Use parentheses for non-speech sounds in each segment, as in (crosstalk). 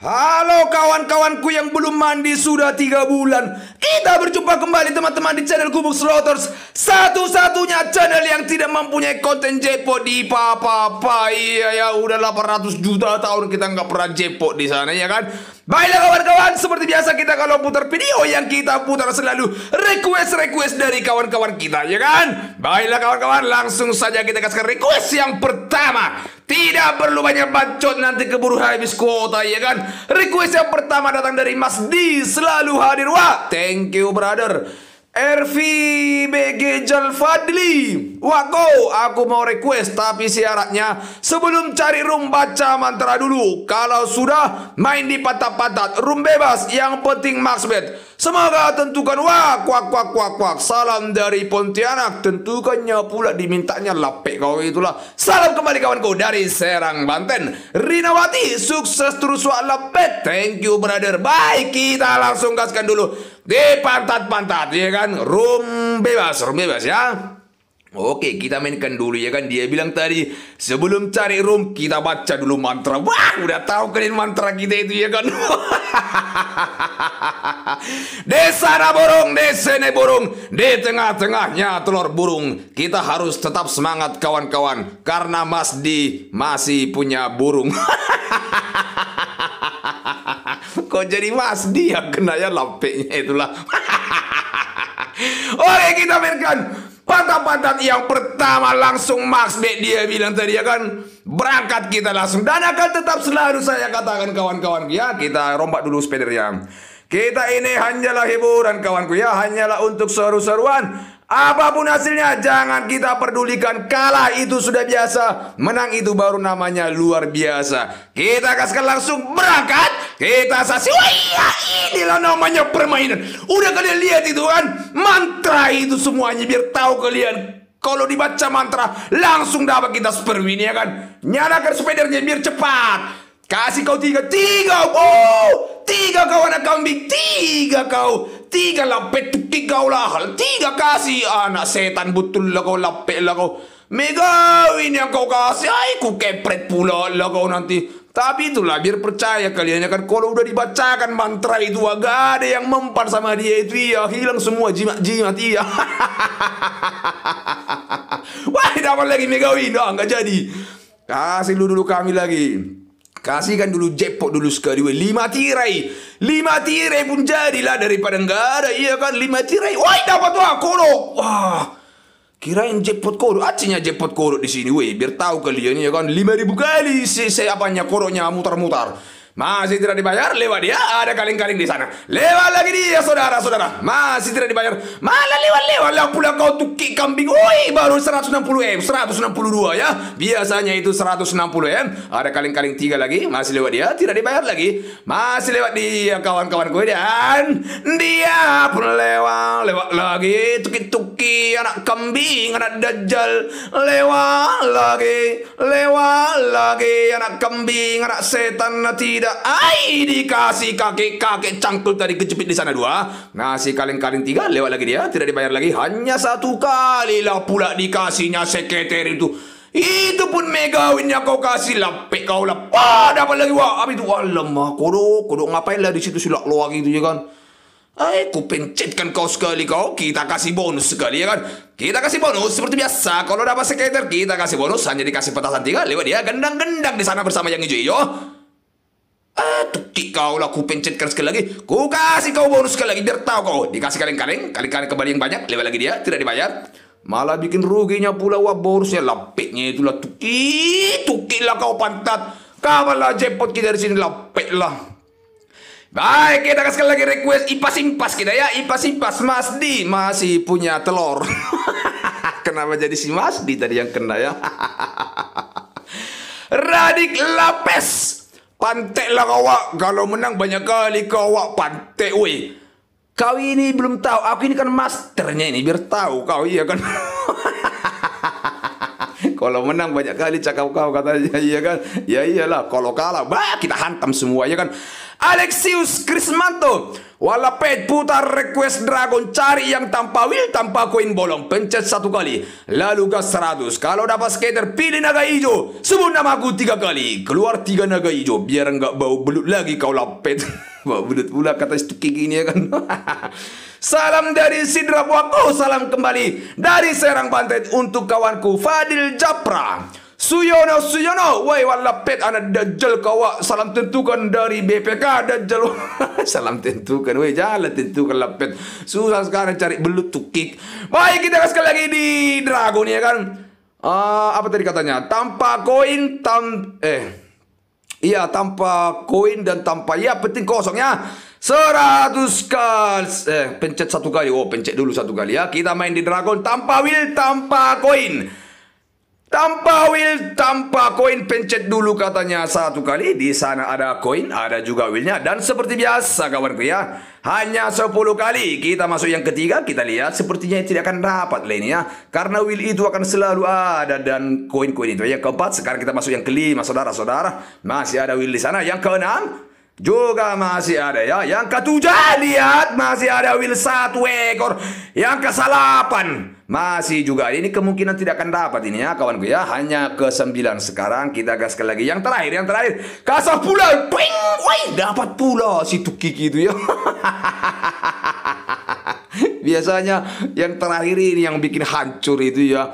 Halo kawan-kawanku yang belum mandi sudah tiga bulan Kita berjumpa kembali teman-teman di channel Kubuk Sloters Satu-satunya channel yang tidak mempunyai konten jackpot di papa Iya ya udah 800 juta tahun kita nggak pernah jackpot di sana ya kan Baiklah kawan-kawan, seperti biasa kita kalau putar video yang kita putar selalu request-request dari kawan-kawan kita, ya kan? Baiklah kawan-kawan, langsung saja kita kasih request yang pertama. Tidak perlu banyak bacot nanti keburu habis kuota, ya kan? Request yang pertama datang dari Mas D, selalu hadir. Wah, thank you brother. Ervi BG Jalfadli Wako aku mau request tapi syaratnya sebelum cari room baca mantra dulu kalau sudah main di patah-patah room bebas yang penting max Semoga tentukan wak wak wak wak wak. Salam dari Pontianak. Tentukannya pula dimintanya lapek kau itulah. Salam kembali kawan kau dari Serang Banten. Rinawati sukses terus wak lapek. Thank you brother. Baik kita langsung gaskan dulu di pantat-pantat ya kan. Room bebas, room bebas ya. Oke, kita mainkan dulu ya kan. Dia bilang tadi, sebelum cari room, kita baca dulu mantra. Wah, udah tahu kalian mantra kita itu ya kan. (laughs) desa na burung, desa ne burung. Di tengah-tengahnya telur burung. Kita harus tetap semangat kawan-kawan. Karena Mas Di masih punya burung. (laughs) Kok jadi Mas Di yang kena ya lampeknya itulah. (laughs) Oke, kita mainkan pantat-pantat yang pertama langsung maksbek dia bilang tadi ya kan berangkat kita langsung dan akan tetap selalu saya katakan kawan-kawan ya kita rombak dulu sepedernya kita ini hanyalah hiburan kawanku ya hanyalah untuk seru-seruan Apapun hasilnya jangan kita pedulikan Kalah itu sudah biasa Menang itu baru namanya luar biasa Kita sekarang langsung berangkat Kita saksi Wah iya inilah namanya permainan Udah kalian lihat itu kan Mantra itu semuanya biar tahu kalian kalau dibaca mantra langsung dapat kita win ya kan Nyalakan sepedanya biar cepat Kasih kau tiga, tiga, wow, tiga kau anak kambing, tiga kau, tiga lapet tiga hal tiga kasih anak setan betul lah kau lapet lah kau. Megawin yang kau kasih, ay ku kepret pula lah kau nanti. Tapi itulah biar percaya kalian kan kalau udah dibacakan mantra itu agak ada yang mempan sama dia itu ya hilang semua jimat-jimat iya. (laughs) Wah, dapat lagi megawin, oh, nggak jadi. Kasih dulu dulu kami lagi. Kasihkan dulu jackpot dulu sekali. Weh. Lima tirai. Lima tirai pun jadilah daripada enggak ada. Iya kan lima tirai. Wah dapat wah lo. Wah. Kirain jackpot korok acinya jackpot korok di sini. Weh biar tahu kalian ya kan. Lima ribu kali si, si apanya koroknya mutar-mutar. Masih tidak dibayar, lewat dia ada kaleng-kaleng di sana. Lewat lagi dia saudara-saudara. Masih tidak dibayar. Malah lewat-lewat lah pula kau tukik kambing. Woi, baru 160 M, 162 ya. Biasanya itu 160 M. Ada kaleng-kaleng tiga lagi, masih lewat dia, tidak dibayar lagi. Masih lewat dia kawan-kawan gue dan dia pun lewat, lewat lagi tuki-tuki anak kambing, anak dajjal. Lewat lagi, lewat lagi anak kambing, anak setan tidak tiga, ai dikasih kakek-kakek cangkul tadi kejepit di sana dua. Ngasih kaleng-kaleng tiga, lewat lagi dia, tidak dibayar lagi. Hanya satu kali lah pula dikasihnya sekretari itu. Itu pun megawinnya kau kasih lapik kau lah. pada apa lagi wah. abis itu, wah, lemah, kodok, kodok ngapain lah di situ silak luar gitu ya kan. Hai, ku pencetkan kau sekali kau, kita kasih bonus sekali ya kan. Kita kasih bonus seperti biasa. Kalau dapat skater kita kasih bonus hanya dikasih petasan tiga lewat dia gendang-gendang di sana bersama yang hijau-hijau. Iya tukik kau lah ku pencetkan sekali lagi Ku kasih kau bonus sekali lagi Biar tahu kau Dikasih kaleng-kaleng Kaleng-kaleng kembali yang banyak Lewat lagi dia Tidak dibayar Malah bikin ruginya pula Wah bonusnya lapiknya itulah Tuki Tukilah kau pantat Kamalah jepot kita dari sini lapik lah Baik, kita kasih lagi request ipas impas kita ya. ipas impas Mas Di masih punya telur. (laughs) Kenapa jadi si Mas Di tadi yang kena ya? (laughs) Radik Lapes Pantek lah awak. Kalau menang banyak kali kau awak weh. Kau ini belum tahu. Aku ini kan masternya ini. Biar tahu kau iya kan. (laughs) kalau menang banyak kali cakap kau katanya iya kan. Ya iyalah. Kalau kalah bah kita hantam semua ya kan. Alexius Krismanto. Walapet putar request dragon cari yang tanpa will tanpa koin bolong pencet satu kali lalu gas 100 kalau dapat skater pilih naga hijau sebut namaku tiga kali keluar tiga naga hijau biar enggak bau belut lagi kau lapet (laughs) bau belut pula kata stukik ini ya kan (laughs) Salam dari Sidra Buako, salam kembali dari Serang Pantai untuk kawanku Fadil Japra. Suyono Suyono woi walapet anak dajjal kawa Salam tentukan dari BPK dajjal (laughs) Salam tentukan woi jalan tentukan lapet Susah sekarang cari belut tukik Baik kita sekali lagi di Dragon ya kan uh, Apa tadi katanya Tanpa koin tam Eh Iya tanpa koin dan tanpa Ya penting kosong ya seratus kali eh, Pencet satu kali Oh pencet dulu satu kali ya Kita main di Dragon Tanpa will tanpa koin tanpa will, tanpa koin pencet dulu katanya satu kali. Di sana ada koin, ada juga willnya. Dan seperti biasa kawanku ya. Hanya 10 kali. Kita masuk yang ketiga, kita lihat. Sepertinya tidak akan dapat lah ini ya. Karena will itu akan selalu ada. Dan koin-koin itu. Yang keempat, sekarang kita masuk yang kelima saudara-saudara. Masih ada will di sana. Yang keenam, juga masih ada ya. Yang ketujuh lihat masih ada wheel satu ekor. Yang kesalapan masih juga ini kemungkinan tidak akan dapat ini ya kawanku ya. Hanya ke sembilan sekarang kita gas lagi. Yang terakhir, yang terakhir kasar pula, ping, woi dapat pula si Tuki itu ya. (laughs) Biasanya yang terakhir ini yang bikin hancur itu ya.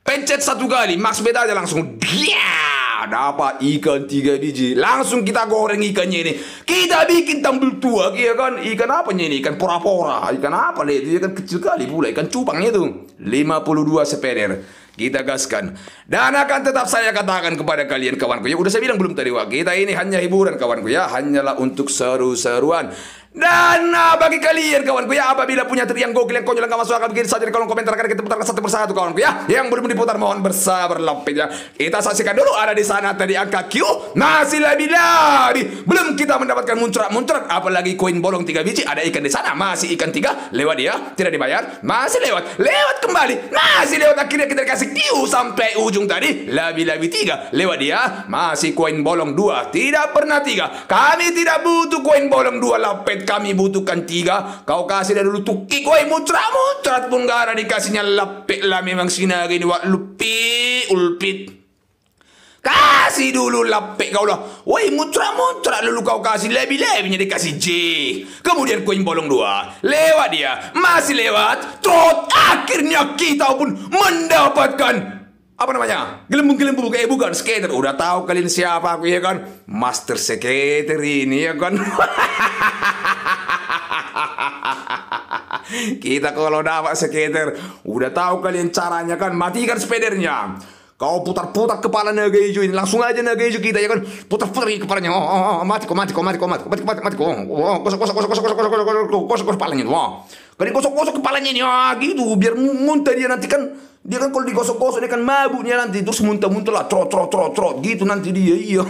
Pencet satu kali, max beda aja langsung dia dapat ikan tiga biji. Langsung kita goreng ikannya ini. Kita bikin tambul tua, ya kan? Ikan apa ini? Ikan pora-pora. Ikan apa nih? Itu ikan kecil kali pula. Ikan cupangnya itu. 52 sepeder Kita gaskan. Dan akan tetap saya katakan kepada kalian kawan kawanku. Ya udah saya bilang belum tadi, Wak. Kita ini hanya hiburan kawanku ya. Hanyalah untuk seru-seruan. Dan bagi kalian kawanku ya apabila punya trik yang gokil yang konyol yang gak masuk akal begini saja di kolom komentar akan kita putarkan satu persatu kawanku ya. Yang belum diputar mohon bersabar lebih ya. Kita saksikan dulu ada di sana tadi angka Q masih lebih lari belum kita mendapatkan muncrat-muncrat apalagi koin bolong tiga biji ada ikan di sana masih ikan tiga lewat ya tidak dibayar masih lewat lewat kembali masih lewat akhirnya kita dikasih Q sampai ujung tadi lebih-lebih tiga lewat dia masih koin bolong dua tidak pernah tiga kami tidak butuh koin bolong dua lapet kami butuhkan tiga. Kau kasih dari dulu tuki koi mutra mutra pun gak ada dikasihnya Lepik lah memang sinar ini wak lupi ulpit. Kasih dulu lapik kau lah. Woi mutra mutra dulu kau kasih lebih-lebihnya dikasih J. Kemudian koin bolong dua. Lewat dia. Masih lewat. Trot akhirnya kita pun mendapatkan apa namanya gelembung-gelembung kayak bukan skater udah tahu kalian siapa aku ya kan master skater ini ya kan kita kalau dapat skater udah tahu kalian caranya kan matikan sepedernya kau putar-putar kepala naga hijau ini langsung aja naga hijau kita ya kan putar-putar kepalanya oh, oh, oh mati kok mati kok mati kok mati kok mati mati mati kok oh, kosok kosok kosok kosok kosok kosok kosok kosok kosok kepalanya wah kalian kosok kosok kepalanya ini ah gitu biar muntah dia nanti kan dia kan kalau digosok-gosok dia kan mabuknya nanti terus muntah-muntah lah trot trot trot trot gitu nanti dia iya.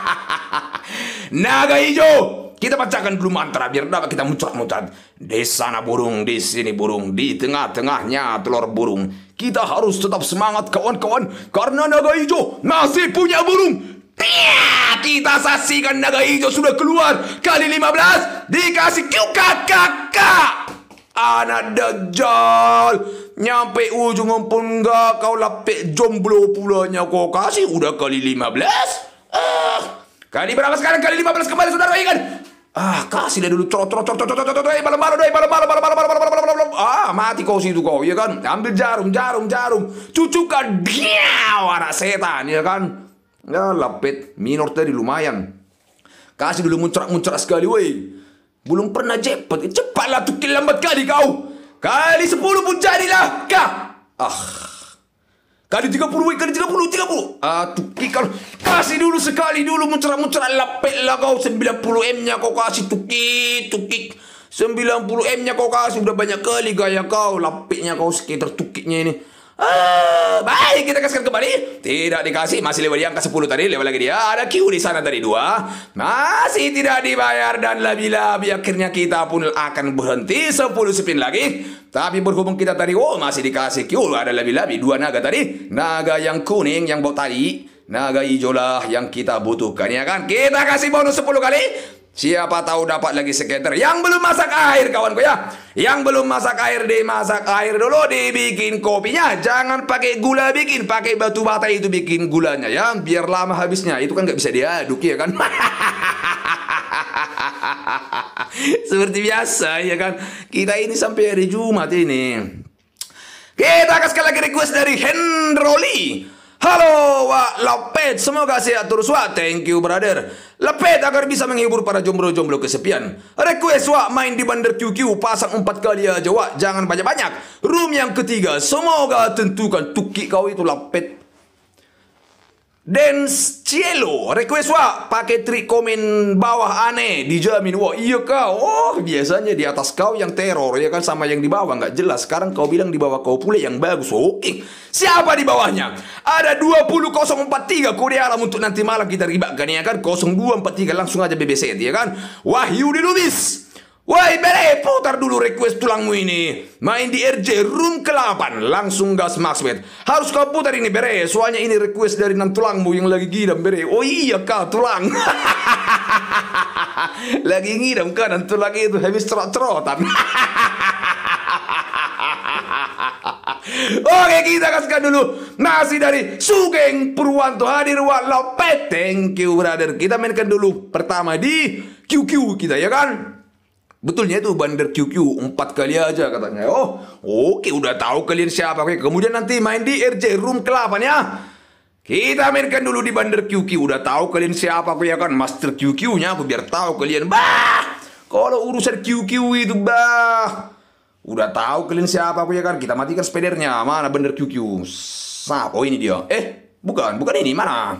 (laughs) Naga hijau. Kita bacakan dulu mantra biar dapat kita muncrat-muncrat. Di sana burung, di sini burung, di tengah-tengahnya telur burung. Kita harus tetap semangat kawan-kawan karena naga hijau masih punya burung. Kita saksikan naga hijau sudah keluar kali 15 dikasih kiu kakak. Anak Dajjal Nyampe ujung pun enggak kau lapik jomblo pulanya kau kasih udah kali 15. Ah, kali berapa sekarang kali 15 kembali saudara ingat. Ah, kasih dia dulu trot trot trot trot trot trot eh malam malam malam malam malam malam malam malam malam ah mati kau situ kau ya kan ambil jarum jarum jarum cucukan dia anak setan ya kan ya lapit minor tadi lumayan kasih dulu muncrat muncrat sekali woi belum pernah jepet. cepatlah tuh lambat kali kau Kali sepuluh pun jadilah kah? Ah. Kali tiga puluh, kali tiga puluh, tiga puluh. Aduh, kalau kasih dulu sekali dulu muncrat-muncrat lapet lah kau. Sembilan puluh M-nya kau kasih tuki tuki Sembilan puluh M-nya kau kasih. Udah banyak kali gaya kau. Lapetnya kau sekitar tukiknya ini. Ah, baik, kita kasihkan kembali. Tidak dikasih, masih lewat yang ke-10 tadi, lewat lagi dia. Ada Q di sana tadi, dua. Masih tidak dibayar dan lebih labi Akhirnya kita pun akan berhenti 10 spin lagi. Tapi berhubung kita tadi, oh masih dikasih Q, ada lebih labi Dua naga tadi, naga yang kuning, yang bau tadi. Naga hijau lah yang kita butuhkan, ya kan? Kita kasih bonus 10 kali. Siapa tahu dapat lagi skater. Yang belum masak air kawanku ya. Yang belum masak air dimasak air dulu dibikin kopinya. Jangan pakai gula bikin, pakai batu bata itu bikin gulanya ya. Biar lama habisnya. Itu kan nggak bisa diaduk ya kan. (laughs) Seperti biasa ya kan. Kita ini sampai hari Jumat ini. Kita akan sekali lagi request dari Hendroli. Halo Wak Lopet, semoga sehat terus Wak. Thank you brother. Lepet agar bisa menghibur para jomblo-jomblo kesepian. Request wak main di bandar QQ pasang empat kali aja wak. Jangan banyak-banyak. Room yang ketiga. Semoga tentukan tukik kau itu lapet. Dance Cielo Request wak Pakai trik komen bawah aneh Dijamin wak iya kau Oh biasanya di atas kau yang teror Ya kan sama yang di bawah Nggak jelas Sekarang kau bilang di bawah kau pula yang bagus Oke Siapa di bawahnya? Ada 20043 kode alam untuk nanti malam kita ribakkan ya kan 0243 langsung aja BBC ya kan Wahyu Dinudis Woi Bele, putar dulu request tulangmu ini. Main di RJ Room ke-8, langsung gas Maxwell. Harus kau putar ini Bere, soalnya ini request dari nan tulangmu yang lagi ngidam Bere. Oh iya kau tulang. (laughs) lagi ngidam kan dan tulang itu habis cerot-cerotan. (laughs) Oke kita kasihkan dulu nasi dari Sugeng Purwanto hadir walau Thank you brother Kita mainkan dulu pertama di QQ kita ya kan Betulnya itu bandar QQ empat kali aja katanya. Oh, oke udah tahu kalian siapa. Oke, kemudian nanti main di RJ Room ke ya. Kita mainkan dulu di bandar QQ. Udah tahu kalian siapa aku ya kan master QQ-nya aku biar tahu kalian. Bah! Kalau urusan QQ itu bah. Udah tahu kalian siapa aku ya kan. Kita matikan spedernya. Mana bandar QQ? Sap, oh ini dia. Eh, bukan, bukan ini. Mana?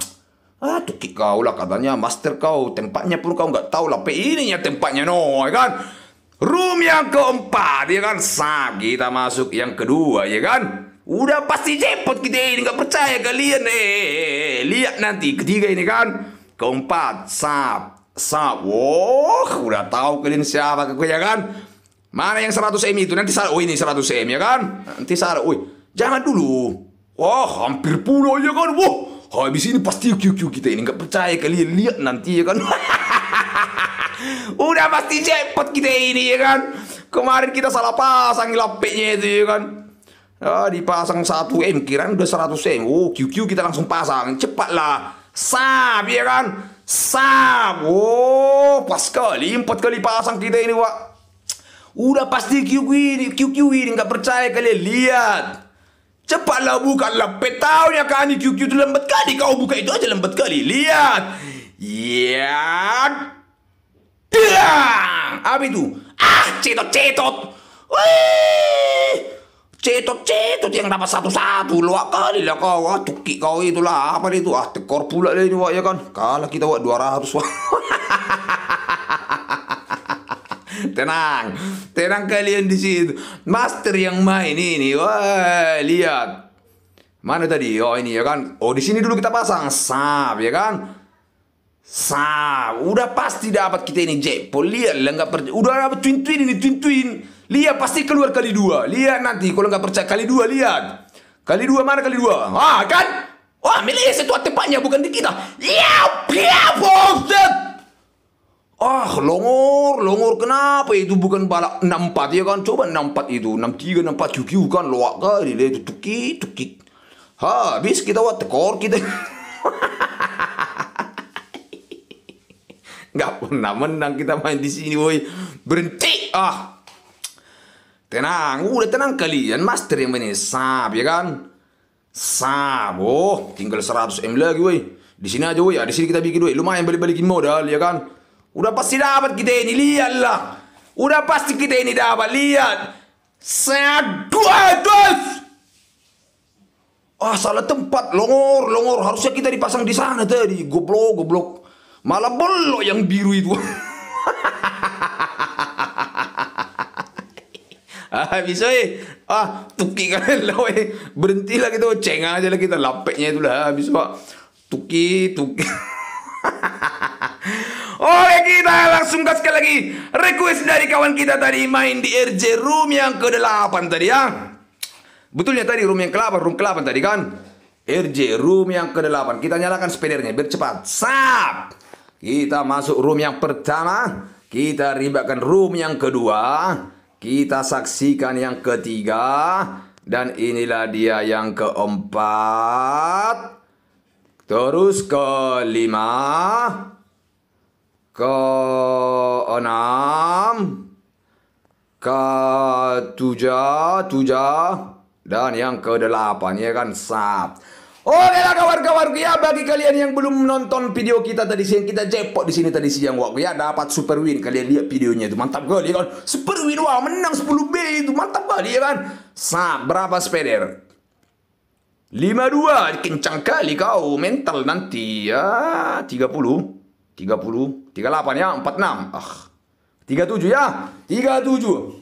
Ah, tukik kau lah katanya, master kau, tempatnya pun kau nggak tahu lah. Ini ya tempatnya no, ya kan? Room yang keempat, ya kan? Sah, kita masuk yang kedua, ya kan? Udah pasti jepot kita ini, nggak percaya kalian, eh, eh, eh, eh, lihat nanti ketiga ini kan? Keempat, sah, sah, wah, wow, udah tahu kalian siapa kau ya kan? Mana yang 100 M itu? Nanti salah, oh ini 100 M ya kan? Nanti salah, oh, jangan dulu. Wah, hampir puluh ya kan? Wah, habis ini pasti QQ kita ini nggak percaya kalian ya. lihat nanti ya kan (laughs) udah pasti jackpot kita ini ya kan kemarin kita salah pasang lapiknya itu ya kan ah, dipasang 1 M kiraan udah 100 M oh QQ kita langsung pasang cepatlah sab ya kan sab oh pas kali empat kali pasang kita ini wak udah pasti QQ ini QQ ini nggak percaya kalian ya. lihat Cepatlah bukalah ni kiu-kiu tu lembat kali. Kau buka itu aja lembat kali. Lihat. Ya. Dang. Apa itu? Ah, cetot-cetot. Wih. Cetot-cetot yang dapat satu-satu. Luak kali lah kau. Ah, cukik kau itulah. Apa itu? Ah, tekor pula dia ini wak ya kan. Kalah kita wak 200 wak. tenang tenang kalian di situ master yang main ini wah lihat mana tadi oh ini ya kan oh di sini dulu kita pasang sab ya kan sab, udah pasti dapat kita ini jackpot. Lihat lah nggak percaya. Udah dapat twin twin ini twin twin. Lihat pasti keluar kali dua. Lihat nanti kalau nggak percaya kali dua lihat. Kali dua mana kali dua? Ah kan? Wah, milih sesuatu tempatnya bukan di kita. Ya, pia yeah, Ah, longor, longor kenapa itu bukan balak 64 ya kan? Coba 64 itu, 63, 64 juga kan loak kali dia itu tuki, tuki. Ha, habis kita buat tekor kita. (laughs) Gak pernah menang kita main di sini, woi. Berhenti. Ah. Tenang, udah tenang kalian. Master yang ini sab ya kan? Sab. Oh, tinggal 100 M lagi, woi. Di sini aja, woi. Ya, di sini kita bikin, woi. Lumayan balik-balikin modal, ya kan? Udah pasti dapat kita ini, lihat lah. Udah pasti kita ini dapat, lihat. Saya dua dos. Ah, salah tempat, longor, longor. Harusnya kita dipasang di sana tadi. Goblok, goblok. Malah belok yang biru itu. (laughs) ah, bisa eh. Ah, tuki kan (laughs) loh eh. Berhentilah kita, ceng aja lah kita lapeknya itulah. Habis ah, pak. Tuki, tuki. (laughs) Oke kita langsung gas sekali lagi Request dari kawan kita tadi Main di RJ room yang ke-8 tadi ya Betulnya tadi room yang ke-8 Room ke-8 tadi kan RJ room yang ke-8 Kita nyalakan spedernya biar cepat Sap Kita masuk room yang pertama Kita ribakan room yang kedua Kita saksikan yang ketiga Dan inilah dia yang keempat Terus kelima ke enam, ke tujuh, dan yang ke delapan, ya kan sab. Oke lah kawan-kawan ya bagi kalian yang belum menonton video kita tadi siang kita jackpot di sini tadi siang waktu ya dapat super win kalian lihat videonya itu mantap kali ya kan super win wah menang 10 B itu mantap kali ya kan sab berapa spender 52 kencang kali kau mental nanti ya 30 30, 38 ya, 46. Ah. 37 ya, 37.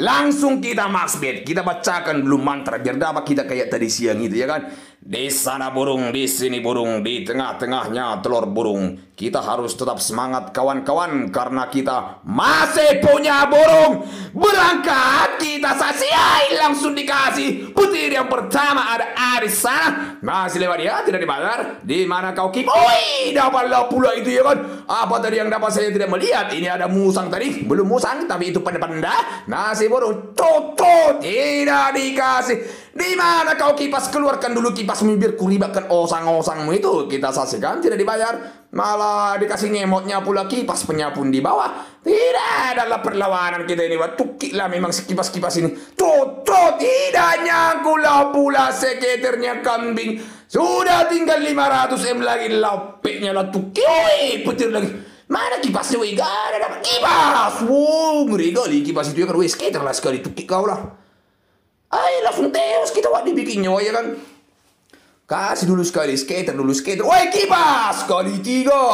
Langsung kita max bed. Kita bacakan dulu mantra biar dapat kita kayak tadi siang itu ya kan. Di sana burung, di sini burung, di tengah-tengahnya telur burung. Kita harus tetap semangat kawan-kawan karena kita masih punya burung. Berangkat kita sasiai langsung dikasih. putih yang pertama ada di sana. Masih lewat ya, tidak dibayar. Di mana kau kip? Oi, dapatlah pula itu ya kan. Apa tadi yang dapat saya tidak melihat? Ini ada musang tadi. Belum musang, tapi itu pendapat panda Masih burung, tutup, tidak dikasih. Di mana kau kipas keluarkan dulu kipas bibir kuribakan osang-osangmu itu kita saksikan tidak dibayar malah dikasih ngemotnya pula kipas penyapun di bawah tidak adalah perlawanan kita ini tukiklah memang kipas-kipas ini cocok tidaknya nyakulah pula seketernya kambing sudah tinggal 500 M lagi lapiknya lah tukik petir lagi Mana kipasnya weh? Gak ada kipas. Wow, ngeri kali kipas itu ya kan weh skater lah sekali tukik kau lah love langsung deus kita wadi bikinnya, ya kan? Kasih dulu sekali skater, dulu skater. Woi kipas, kali tiga.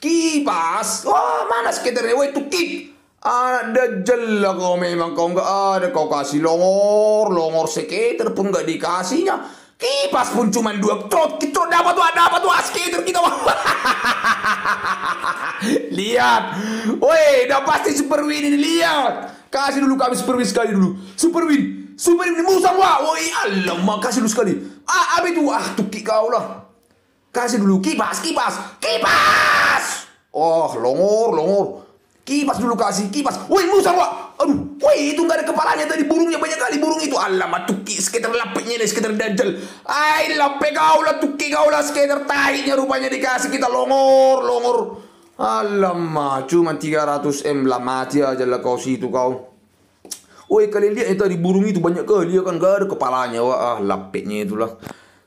Kipas, wah mana skaternya? Woi tuh kip. Ada jelek kau memang kau nggak ada kau kasih longor, longor skater pun nggak dikasihnya. Kipas pun cuma dua trot, kita dapat tuh, dapat tuh skater kita. (laughs) lihat, woi, udah pasti super win ini lihat. Kasih dulu kami super win sekali dulu, super win. Super Ibn Musa woi alamak kasih dulu sekali. Ah, apa itu? Ah, tuki kau lah. Kasih dulu kipas, kipas, kipas. Oh, longor, longor. Kipas dulu kasih, kipas. Woi Musa wa, aduh, woi itu nggak ada kepalanya tadi burungnya banyak kali burung itu. Allah, tuki sekitar lapiknya nih, sekitar dajal. Ay, lapik kau lah, tuki kau lah, sekitar tahinya rupanya dikasih kita longor, longor. Alamak, cuma 300 M lah mati aja lah kau situ kau. Oi kalian lihat tadi burung itu banyak kali ya kan gak ada kepalanya. Wah ah, lapetnya itulah.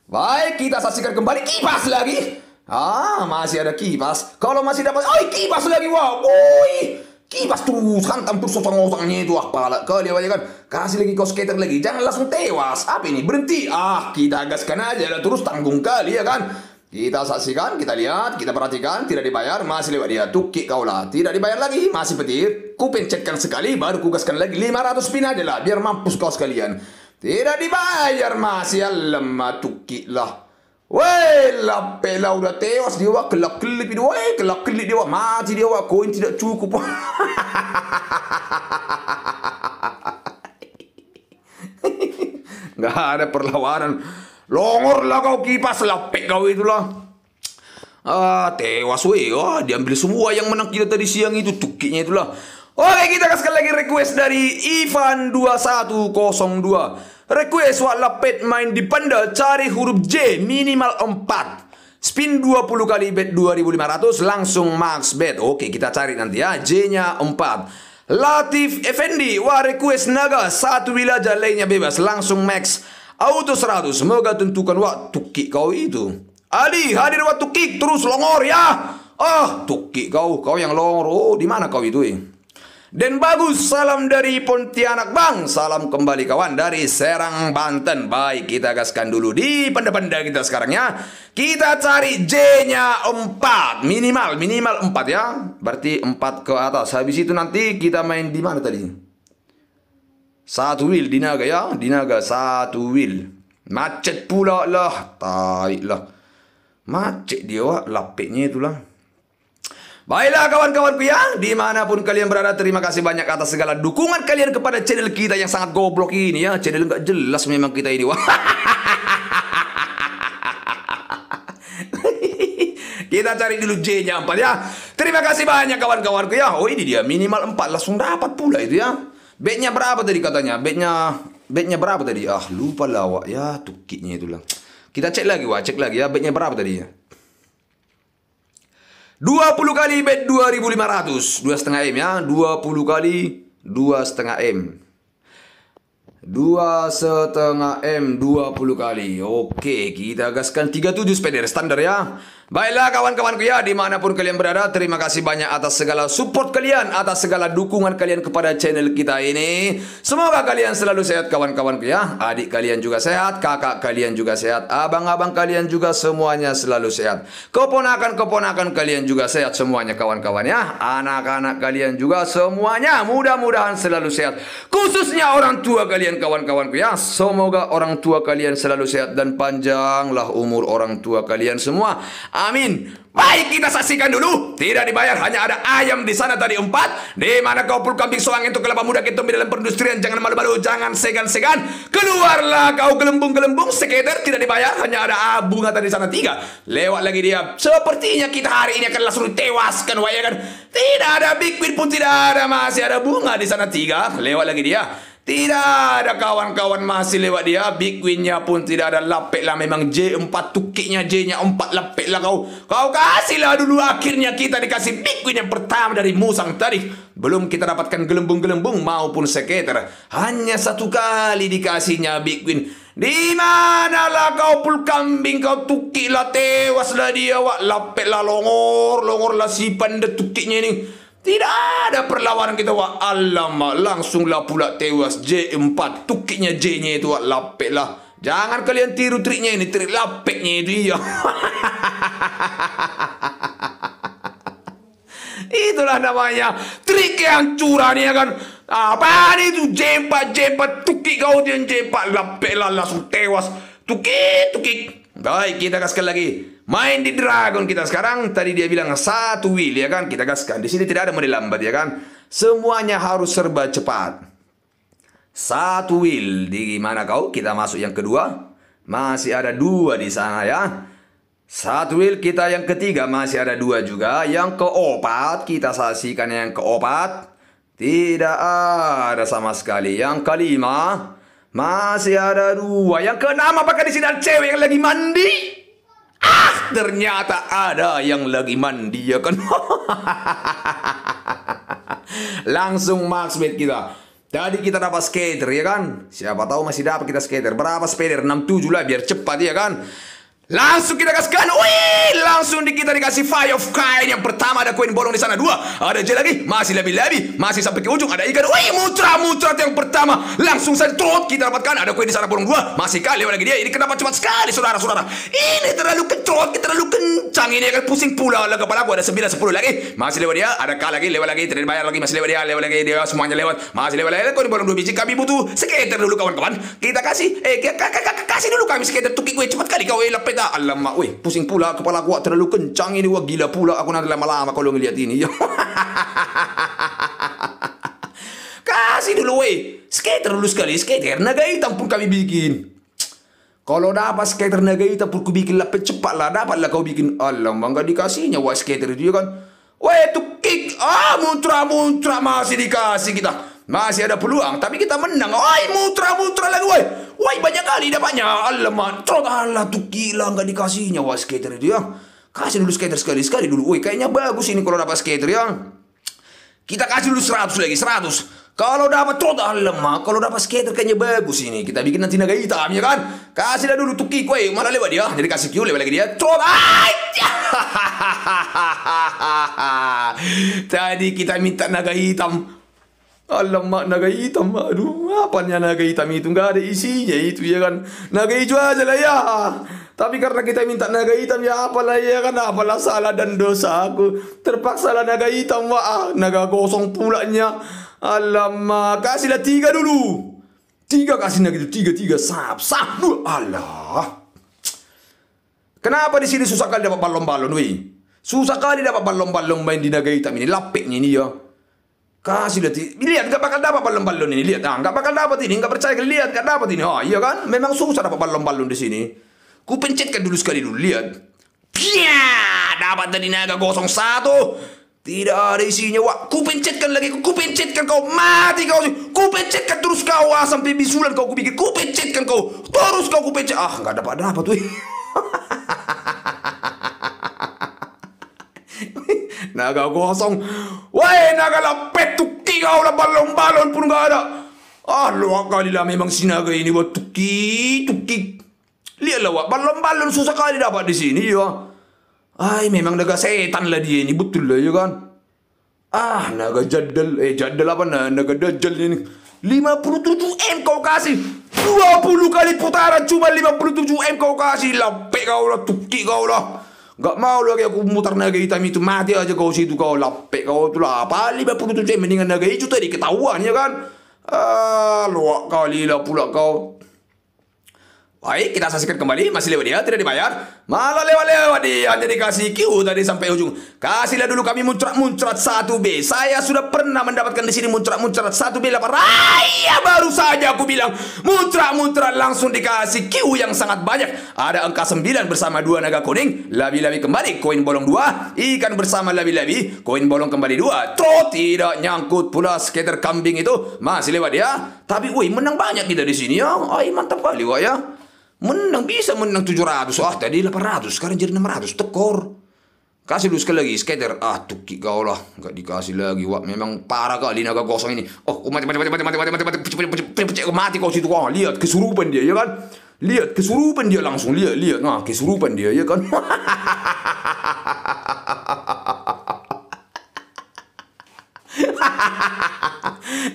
Baik kita saksikan kembali kipas lagi. Ah masih ada kipas. Kalau masih dapat, oi kipas lagi wah. Woi kipas terus hantam terus osang-osangnya itu Wah pala kali aja ya kan kasih lagi kau skater lagi jangan langsung tewas apa ini berhenti ah kita gaskan aja lah terus tanggung kali ya kan kita saksikan, kita lihat, kita perhatikan, tidak dibayar, masih lewat dia. Tukik kaulah, tidak dibayar lagi, masih petir. Ku pencetkan sekali, baru kugaskan lagi 500 pin aja lah, biar mampus kau sekalian. Tidak dibayar, masih lemah tukik lah. Weh, lape lah udah tewas dia wah, kelap kelip dia weh, kelap kelip dia wah, mati dia wah, koin tidak cukup. (laughs) Gak ada perlawanan. Longor lah kau kipas lepek kau itulah. Ah, tewas weh. Oh, diambil semua yang menang kita tadi siang itu tukinya itulah. Oke, kita akan sekali lagi request dari Ivan 2102. Request wak lapet main di panda cari huruf J minimal 4. Spin 20 kali bet 2500 langsung max bet. Oke, kita cari nanti ya. J-nya 4. Latif Effendi, wah request naga satu wilayah lainnya bebas langsung max Auto seratus, semoga tentukan waktu kick kau itu. Ali, hadir waktu kick, terus longor ya. oh, tukik kau, kau yang longor. Oh, di mana kau itu? Eh? Dan bagus, salam dari Pontianak Bang. Salam kembali kawan dari Serang, Banten. Baik, kita gaskan dulu di penda-penda kita sekarang ya. Kita cari J-nya 4. Minimal, minimal 4 ya. Berarti 4 ke atas. Habis itu nanti kita main di mana tadi? Satu wil dinaga ya. Dinaga satu wil. Macet pula lah. taik lah. Macet dia wak. Lapiknya itulah. Baiklah kawan-kawanku ya, dimanapun kalian berada, terima kasih banyak atas segala dukungan kalian kepada channel kita yang sangat goblok ini ya. Channel nggak jelas memang kita ini. Wah. (laughs) kita cari dulu J-nya 4 ya. Terima kasih banyak kawan-kawanku ya. Oh ini dia minimal 4 langsung dapat pula itu ya. Bednya berapa tadi katanya? Bednya bednya berapa tadi? Ah, lupa lah awak Ya, tukiknya itulah. Kita cek lagi wah, cek lagi ya. Bednya berapa tadi ya? 20 kali bed 2500. 2,5 M ya. 20 kali 2,5 M. 2,5 M 20 kali. Oke, kita gaskan 37 speder standar ya. Baiklah kawan-kawanku ya dimanapun kalian berada Terima kasih banyak atas segala support kalian Atas segala dukungan kalian kepada channel kita ini Semoga kalian selalu sehat kawan-kawanku ya Adik kalian juga sehat Kakak kalian juga sehat Abang-abang kalian juga semuanya selalu sehat Keponakan-keponakan kalian juga sehat semuanya kawan-kawan ya Anak-anak kalian juga semuanya Mudah-mudahan selalu sehat Khususnya orang tua kalian kawan-kawanku ya Semoga orang tua kalian selalu sehat Dan panjanglah umur orang tua kalian semua Amin. Baik kita saksikan dulu. Tidak dibayar hanya ada ayam di sana tadi empat. Di mana kau pul kambing soang itu kelapa muda kita di dalam perindustrian. Jangan malu-malu, jangan segan-segan. Keluarlah kau gelembung-gelembung. Sekedar tidak dibayar hanya ada abu ah, bunga tadi sana tiga. Lewat lagi dia. Sepertinya kita hari ini akan langsung tewaskan wayangan. Tidak ada big pun tidak ada. Masih ada bunga di sana tiga. Lewat lagi dia. Tidak ada kawan-kawan masih lewat dia. Big winnya pun tidak ada lapek lah. Memang J4 tukiknya J-nya 4 lapek lah kau. Kau kasihlah dulu akhirnya kita dikasih Big Win yang pertama dari Musang Tarikh. Belum kita dapatkan gelembung-gelembung maupun seketer. Hanya satu kali dikasihnya Big Win. Di manalah kau pul kambing kau tukiklah tewaslah dia wak lapeklah longor longorlah si panda tukiknya ini. Tidak ada perlawanan kita wah alamak langsunglah pula tewas J4 tukiknya J-nya itu wah lah. Jangan kalian tiru triknya ini trik lapeknya itu iya. (laughs) Itulah namanya trik curah ya kan. apa itu J4 J4 tukik kau dia J4 lah langsung tewas tukik tukik Baik, kita gaskan lagi. Main di dragon kita sekarang. Tadi dia bilang satu wheel, ya kan? Kita gaskan. Di sini tidak ada mode lambat, ya kan? Semuanya harus serba cepat. Satu wheel. Di mana kau? Kita masuk yang kedua. Masih ada dua di sana, ya. Satu wheel kita yang ketiga. Masih ada dua juga. Yang keempat, kita saksikan yang keempat. Tidak ada sama sekali. Yang kelima, masih ada dua. Yang keenam apakah di sini ada cewek yang lagi mandi? Ah, ternyata ada yang lagi mandi ya kan. (laughs) Langsung bet kita. Tadi kita dapat skater ya kan? Siapa tahu masih dapat kita skater. Berapa skater? 67 lah biar cepat ya kan? Langsung kita gaskan. Wih, langsung di kita dikasih fire of kain yang pertama ada koin bolong di sana dua. Ada je lagi, masih lebih-lebih, masih sampai ke ujung ada ikan. Wih, mutra mutra yang pertama. Langsung saya trot kita dapatkan ada koin di sana bolong dua. Masih kali lagi dia. Ini kenapa cepat sekali saudara-saudara? Ini terlalu kita terlalu kencang ini akan pusing pula lah kepala aku ada sembilan sepuluh lagi. Masih lewat dia, ada kali lagi lewat lagi, terlebih bayar lagi, masih lewat dia, lewat lagi dia semuanya lewat. Masih lewat lagi koin bolong dua biji kami butuh sekitar dulu kawan-kawan. Kita kasih eh kasih dulu kami sekitar tukik gue cepat kali kau eh, lepet tak? Alamak, weh, pusing pula kepala aku terlalu kencang ini. Wah, gila pula aku nanti lama-lama kalau ngeliat ini. (laughs) Kasih dulu weh. Skater dulu sekali. Skater naga hitam pun kami bikin. Kalau dapat skater naga hitam pun ku bikin lah cepat lah. Dapat lah kau bikin. Alamak, gak dikasihnya. Wah, skater itu kan. Weh, tu kick. Ah, muntra muntra masih dikasih kita. Masih ada peluang, tapi kita menang. Oi, mutra-mutra lagi, woi. Woi, banyak kali dapatnya. Alamak, trot Allah tuh gila nggak dikasihnya wah skater itu ya. Kasih dulu skater sekali-sekali dulu. Woi, kayaknya bagus ini kalau dapat skater ya. Kita kasih dulu 100 lagi, 100. Kalau dapat trot Allah, kalau dapat skater kayaknya bagus ini. Kita bikin nanti naga hitam ya kan. Kasih dulu tuki woi mana lewat dia? Jadi kasih Q lewat lagi dia. Trot aja. (laughs) Tadi kita minta naga hitam Alamak naga hitam Aduh apanya naga hitam itu Nggak ada isinya itu ya kan Naga hijau aja lah ya Tapi karena kita minta naga hitam Ya apalah ya kan Apalah salah dan dosa aku Terpaksa lah naga hitam Wah naga gosong pulanya Alamak Kasihlah tiga dulu Tiga kasih naga itu Tiga tiga Sap sap dua Allah Kenapa di sini susah kali dapat balon-balon weh Susah kali dapat balon-balon main di naga hitam ini Lapiknya ini ya Kasih lihat, lihat gak bakal dapat balon-balon ini. Lihat, ah nggak bakal dapat ini. Nggak percaya, lihat gak dapat ini. Oh iya kan? Memang susah dapat balon-balon di sini. Ku pencetkan dulu sekali dulu. Lihat. Pia! Dapat dari naga gosong satu. Tidak ada isinya, wak. Ku pencetkan lagi, ku pencetkan kau mati kau. Ku pencetkan terus kau ah, sampai bisulan kau ku bikin, Ku pencetkan kau terus kau ku pencet. Ah nggak dapat dapat tuh. (laughs) naga gosong Naga lang tuki kau lah balon balon pun gak ada. Ah, lawak kali lah memang sinaga ini buat tuki, tuki. Lihatlah lawak, balon-balon susah kali dapat di sini ya. Ay, memang naga setan lah dia ini, betul lah ya kan. Ah, naga jadal, eh jadal apa nah, naga dajal ini. 57 M kau kasih 20 kali putaran cuma 57 M kau kasih Lepek kau lah Tuki kau lah Gak mau lagi aku muter naga hitam itu mati aja kau situ kau lapek kau tu lah paling 57 tujuh mendingan naga hijau tadi ketahuan ya kan ah luak kali lah pula kau Baik, kita saksikan kembali. Masih lewat dia, ya, tidak dibayar. Malah lewat lewat dia ah, hanya dikasih Q tadi sampai ujung. Kasihlah dulu kami muncrat-muncrat satu b Saya sudah pernah mendapatkan di sini muncrat-muncrat satu b 8. Raya baru saja aku bilang muncrat-muncrat langsung dikasih Q yang sangat banyak. Ada angka 9 bersama dua naga kuning, labi-labi kembali koin bolong dua ikan bersama labi-labi, koin bolong kembali dua. Tro tidak nyangkut pula skater kambing itu masih lewat ya. Tapi woi menang banyak kita di sini ya. Ai mantap kali woi ya. Menang bisa menang 700. Ah tadi 800 sekarang jadi 600. Tekor. Kasih dulu sekali lagi skater. Ah tuki kau lah. Gak dikasih lagi. Wah memang parah kali naga gosong ini. Oh, oh mati mati mati mati mati mati mati mati mati mati kau situ kau. Lihat kesurupan dia ya kan. Lihat kesurupan dia langsung lihat lihat. Nah kesurupan dia ya kan. (laughs)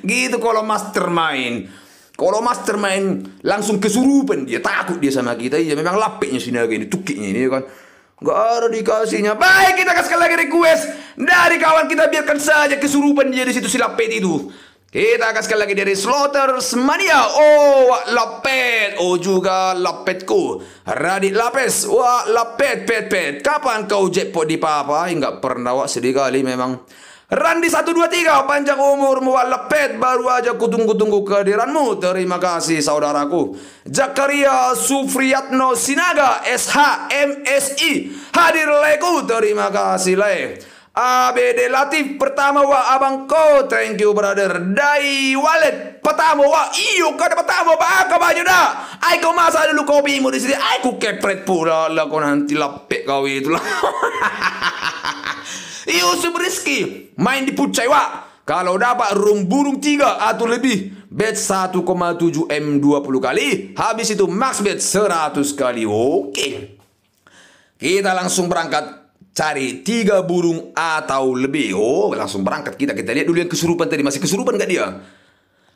gitu kalau mastermind. Kalau master main langsung kesurupan dia takut dia sama kita. Iya memang lapiknya lagi ini, tukiknya ini ya kan. Gak ada dikasihnya. Baik kita kasih lagi request dari kawan kita biarkan saja kesurupan dia di situ si lapet itu. Kita kasih lagi dari Slaughter Mania. Oh, wak lapet. Oh juga lapetku. Radit lapes. Wah lapet pet pet. Kapan kau jackpot di papa? Enggak pernah wak sedih kali memang. Randi 123 panjang umur lepet baru aja kutunggu-tunggu kehadiranmu terima kasih saudaraku Zakaria Sufriyatno Sinaga SH MSI hadir leku terima kasih leh ABD Latif pertama wa abang kau thank you brother dai wallet pertama wa iyo dapat pertama ba ka baju dah ai kau masa dulu kopi mu di sini ai ku kepret pula lah kau nanti lapek kau itu lah (laughs) iyo subriski main di Pucai wa kalau dapat rum burung 3 atau lebih bet 1,7 M 20 kali habis itu max bet 100 kali oke okay. kita langsung berangkat cari tiga burung atau lebih. Oh, langsung berangkat kita. Kita lihat dulu yang kesurupan tadi. Masih kesurupan gak dia?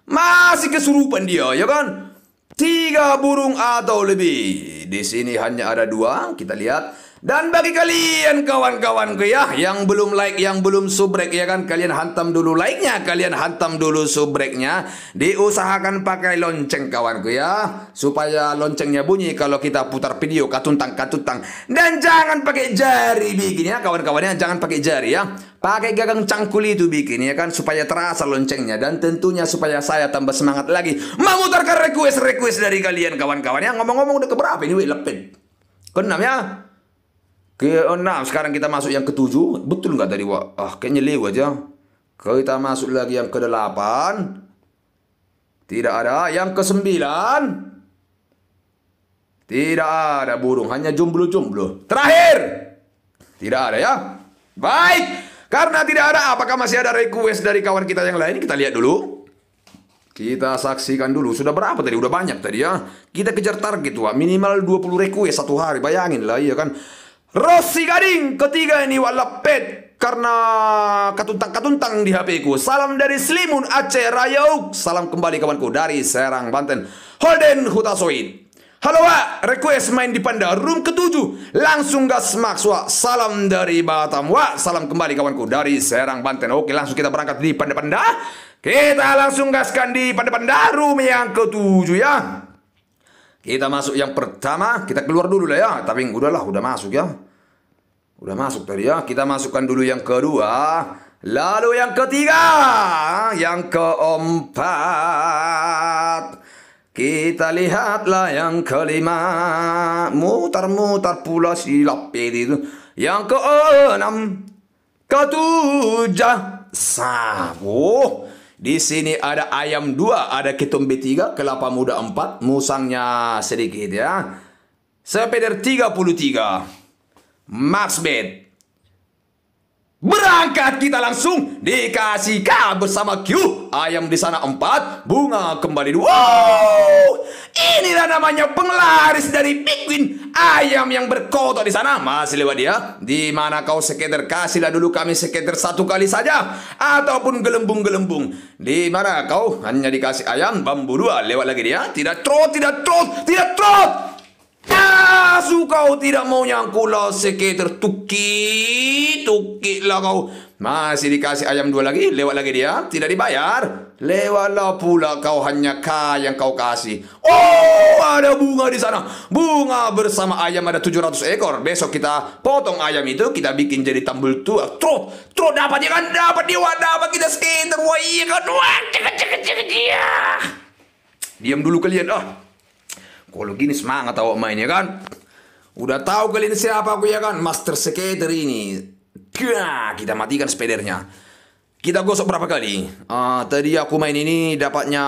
Masih kesurupan dia, ya kan? Tiga burung atau lebih. Di sini hanya ada dua. Kita lihat. Dan bagi kalian kawan-kawanku ya yang belum like, yang belum subrek ya kan kalian hantam dulu like-nya, kalian hantam dulu subreknya. Diusahakan pakai lonceng kawanku ya supaya loncengnya bunyi kalau kita putar video katuntang katuntang. Dan jangan pakai jari bikin ya kawan-kawannya, jangan pakai jari ya. Pakai gagang cangkul itu bikin ya kan supaya terasa loncengnya dan tentunya supaya saya tambah semangat lagi memutarkan request-request dari kalian kawan kawannya Ngomong-ngomong udah keberapa ini wih lepet. Keenam ya. Ke enam oh, sekarang kita masuk yang ketujuh. Betul nggak tadi wah Ah kayaknya lewat aja. Kita masuk lagi yang ke delapan. Tidak ada. Yang ke sembilan. Tidak ada burung. Hanya jomblo-jomblo. Terakhir. Tidak ada ya. Baik. Karena tidak ada. Apakah masih ada request dari kawan kita yang lain? Kita lihat dulu. Kita saksikan dulu. Sudah berapa tadi? Udah banyak tadi ya. Kita kejar target wah Minimal 20 request satu hari. Bayangin lah iya kan. Rossi Gading ketiga ini walapet karena katuntang-katuntang di HP ku. Salam dari Slimun Aceh Raya Salam kembali kawanku dari Serang Banten. Holden Hutasoid. Halo Wak, request main di Panda Room ketujuh Langsung gas max Wak Salam dari Batam Wak, salam kembali kawanku dari Serang Banten Oke langsung kita berangkat di Panda Panda Kita langsung gaskan di Panda Panda Room yang ketujuh ya kita masuk yang pertama, kita keluar dulu lah ya. Tapi udahlah, udah masuk ya. Udah masuk tadi ya. Kita masukkan dulu yang kedua. Lalu yang ketiga, yang keempat. Kita lihatlah yang kelima. Mutar-mutar pula silap itu. Yang keenam, ketujuh. Sabu. Di sini ada ayam dua, ada ketumbi tiga, kelapa muda empat, musangnya sedikit ya. Sepeder 33. Max bet Berangkat kita langsung dikasih kabur sama Q Ayam di sana empat Bunga kembali dua wow! Inilah namanya penglaris dari Bigwin Ayam yang berkotor di sana Masih lewat dia di mana kau sekitar Kasihlah dulu kami sekitar satu kali saja Ataupun gelembung-gelembung di mana kau hanya dikasih ayam Bambu dua Lewat lagi dia Tidak trot, tidak trot, tidak trot Asu kau tidak mau nyangkul nyangkula sekitar tuki, tuki lah kau. Masih dikasih ayam dua lagi, lewat lagi dia, tidak dibayar. Lewatlah pula kau hanya kaya yang kau kasih. Oh, ada bunga di sana. Bunga bersama ayam ada 700 ekor. Besok kita potong ayam itu, kita bikin jadi tambul tua. Trot, trot dapat ya kan? Dapat dia, dapat kita sekitar. Wah, iya kan? Wah, cek cek cek dia. Diam dulu kalian, ah. Kalau gini semangat awak mainnya kan. Udah tahu kalian siapa aku ya kan? Master Skater ini. Gah, kita matikan spedernya. Kita gosok berapa kali? Uh, tadi aku main ini dapatnya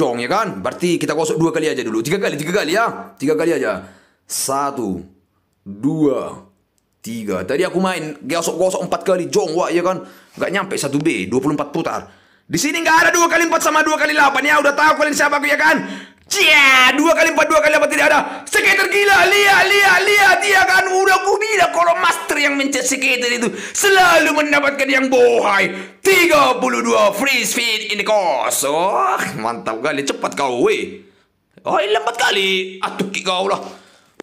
jong ya kan? Berarti kita gosok dua kali aja dulu. Tiga kali, tiga kali ya. Tiga kali aja. Satu, dua, tiga. Tadi aku main gosok-gosok empat kali jong wah ya kan? Gak nyampe satu B, Dua puluh empat putar. Di sini nggak ada dua kali empat sama dua kali delapan ya. Udah tahu kalian siapa aku ya kan? Cia, dua kali empat, dua kali empat tidak ada. Skater gila, lihat, lihat, lihat. Dia kan udah ku bilang kalau master yang mencet skater itu selalu mendapatkan yang bohai. 32 free speed in the course. Oh, mantap kali, cepat kau, weh. Oh, lambat kali. Atuk kau lah.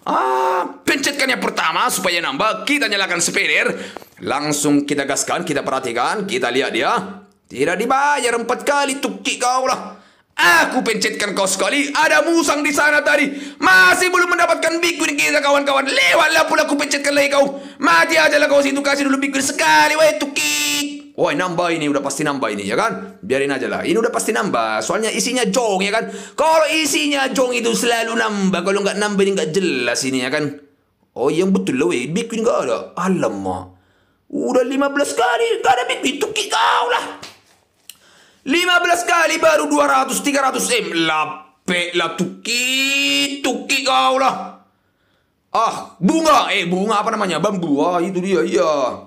Ah, pencetkan yang pertama supaya nambah. Kita nyalakan spinner. Langsung kita gaskan, kita perhatikan, kita lihat dia. Tidak dibayar empat kali, tukik kau lah. Aku pencetkan kau sekali, ada musang di sana tadi. Masih belum mendapatkan bikin kita kawan-kawan. Lewatlah pula aku pencetkan lagi kau. Mati aja lah kau situ kasih dulu bikin sekali. Wah tukik. Woi nambah ini udah pasti nambah ini ya kan? Biarin aja lah. Ini udah pasti nambah. Soalnya isinya jong ya kan? Kalau isinya jong itu selalu nambah. Kalau nggak nambah ini nggak jelas ini ya kan? Oh yang betul lah weh. Bikun nggak ada. Alamak. Udah 15 kali nggak ada bikun. Tukik kau lah. 15 kali baru 200 300 M. Lapek lah tuki tuki kau lah. Ah, bunga. Eh, bunga apa namanya? Bambu. Ah, itu dia. Iya.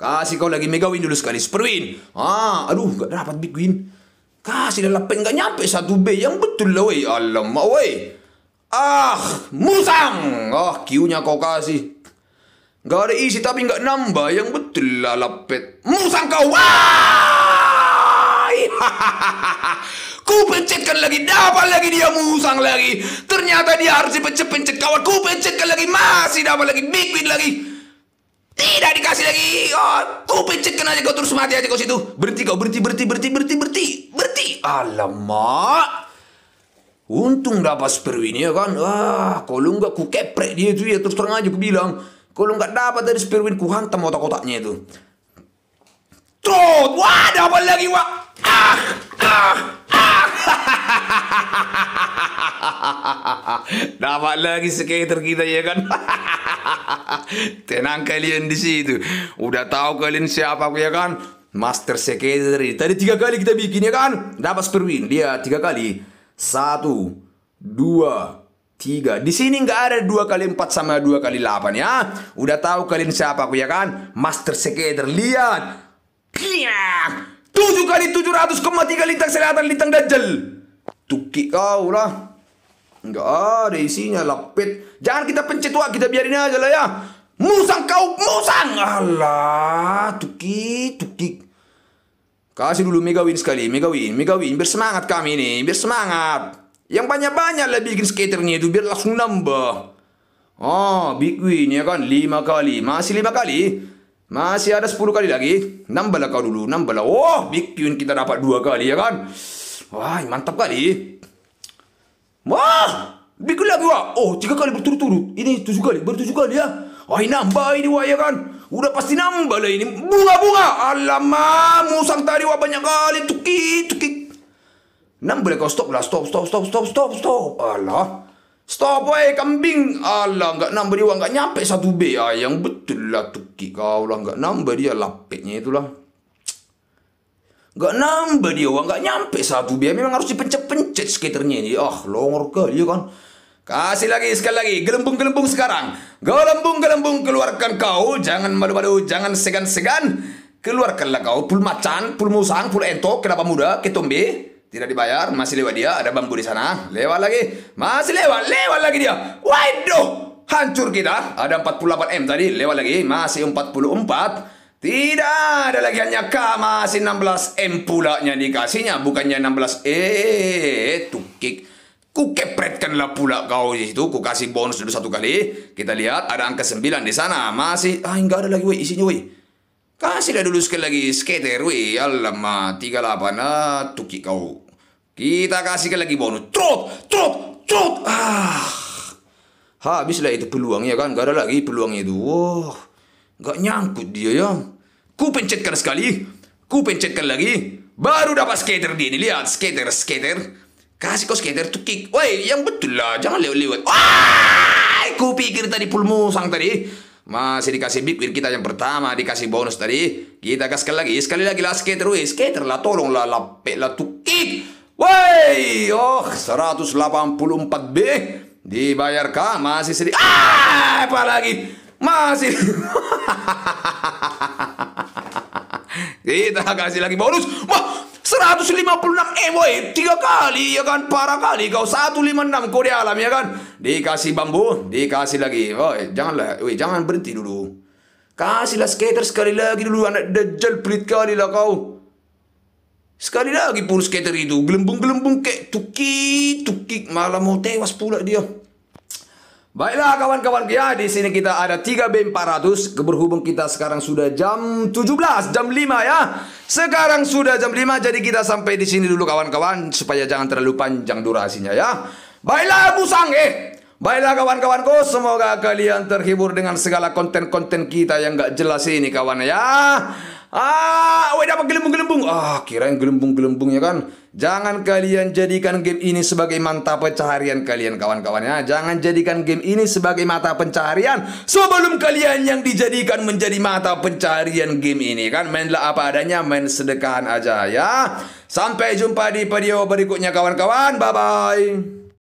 Kasih kau lagi mega win dulu sekali. Super win. Ah, aduh, gak dapat big win. Kasih dah lapeng gak nyampe satu b Yang betul lah, wey. Alamak, wey. Ah, musang. Ah, Q-nya kau kasih. Gak ada isi tapi gak nambah. Yang betul lah, lapet. Musang kau. Ah! (laughs) ku pencetkan lagi, dapat lagi dia musang lagi. Ternyata dia harus dipencet-pencet kawan. Ku pencetkan lagi, masih dapat lagi, big lagi. Tidak dikasih lagi. Oh, ku pencetkan aja kau terus mati aja kau situ. Berhenti kau, berhenti, berhenti, berhenti, berhenti, berhenti. Berhenti. Alamak. Untung dapat ini ya kan. Wah, kalau enggak ku keprek dia itu ya terus terang aja ku bilang. Kalau enggak dapat dari sperwin ku hantam otak-otaknya itu. Tuh, wah dapat lagi wah. Ah, ah, ah. (laughs) dapat lagi skater kita ya kan. (laughs) Tenang kalian di situ. Udah tahu kalian siapa ya kan? Master skater. Tadi tiga kali kita bikin ya kan? Dapat spare win. Dia tiga kali. Satu, dua, tiga. Di sini nggak ada dua kali empat sama dua kali delapan ya. Udah tahu kalian siapa aku ya kan? Master skater. Lihat. Tujuh kali tujuh ratus koma tiga lintang selatan lintang dajjal. Tukik kau lah. Enggak ada isinya lapit. Jangan kita pencet wak, kita biarin aja lah ya. Musang kau, musang. Allah, tukik, tukik. Kasih dulu megawin sekali, megawin megawin, bersemangat kami ini, bersemangat, Yang banyak-banyak lah bikin skaternya itu biar langsung nambah. Oh, big win ya kan, lima kali. Masih lima kali? Masih ada 10 kali lagi. Nambahlah kau dulu, nambahlah. Oh, bikin kita dapat dua kali ya kan? Wah, mantap kali. Wah, bikin lagi wah. Oh, tiga kali berturut-turut. Ini tujuh kali, bertujuh kali ya. Wah, nambah ini wah ya kan? Udah pasti nambah lah ini. Bunga-bunga. Alamak, musang tadi wah banyak kali. Tukik, tukik. Nambah kau stop lah, stop, stop, stop, stop, stop, stop. Alah. Stop wey kambing. Alah enggak nambah dia enggak nyampe satu B. Ah, yang betul lah tuki kau lah enggak nambah dia lapiknya itulah. Enggak nambah dia uang enggak nyampe satu B. Memang harus dipencet-pencet skaternya ini. Ah, longor kali ya kan. Kasih lagi sekali lagi gelembung-gelembung sekarang. Gelembung-gelembung keluarkan kau, jangan malu-malu, jangan segan-segan. Keluarkanlah kau pul macan, pul musang, pul entok, kenapa muda, ketombe. Tidak dibayar, masih lewat dia, ada bambu di sana. Lewat lagi, masih lewat, lewat lagi dia. Waduh, hancur kita. Ada 48M tadi, lewat lagi, masih 44. Tidak ada lagi hanya K, masih 16M pula yang dikasihnya. Bukannya 16 E, tukik. Ku kepretkanlah pula kau di situ. Ku kasih bonus dulu satu kali. Kita lihat ada angka 9 di sana. Masih, ah enggak ada lagi weh isinya woi, Kasih dah dulu sekali lagi skater, weh, alamak, 38, ah, tuki kau. Kita kasihkan lagi bonus, trot, trot, trot, ah. Habislah itu peluangnya kan, gak ada lagi peluangnya itu. Wah, wow. gak nyangkut dia ya. Ku pencetkan sekali, ku pencetkan lagi, baru dapat skater dia ini, lihat, skater, skater. Kasih kau skater tukik, kick, woi yang betul lah, jangan lewat-lewat. Wah, ku pikir tadi sang tadi. Masih dikasih big win kita yang pertama, dikasih bonus tadi. Kita gaskan lagi. Sekali lagi lah skater, weh. Skater lah, tolong lah, lapek lah, tukik. Woi, oh 184 B dibayarkan masih sedih. Ah, apa lagi? Masih. (laughs) kita kasih lagi bonus. Wah, 156 eh tiga kali ya kan parah kali kau 156 korea alam ya kan dikasih bambu dikasih lagi boy janganlah woi jangan berhenti dulu kasihlah skater sekali lagi dulu anak dajjal pelit kali lah kau sekali lagi pun skater itu gelembung-gelembung kek tukik tukik malah mau tewas pula dia Baiklah kawan-kawan ya, di sini kita ada 3 B400 Berhubung kita sekarang sudah jam 17, jam 5 ya Sekarang sudah jam 5, jadi kita sampai di sini dulu kawan-kawan Supaya jangan terlalu panjang durasinya ya Baiklah Busang, eh Baiklah kawan-kawanku, semoga kalian terhibur dengan segala konten-konten kita yang gak jelas ini kawan ya Ah, woi dapat gelembung-gelembung. Ah, kirain gelembung-gelembungnya kan. Jangan kalian jadikan game ini sebagai mata pencaharian kalian kawan kawannya Jangan jadikan game ini sebagai mata pencaharian sebelum kalian yang dijadikan menjadi mata pencaharian game ini kan. Mainlah apa adanya, main sedekahan aja ya. Sampai jumpa di video berikutnya kawan-kawan. Bye bye.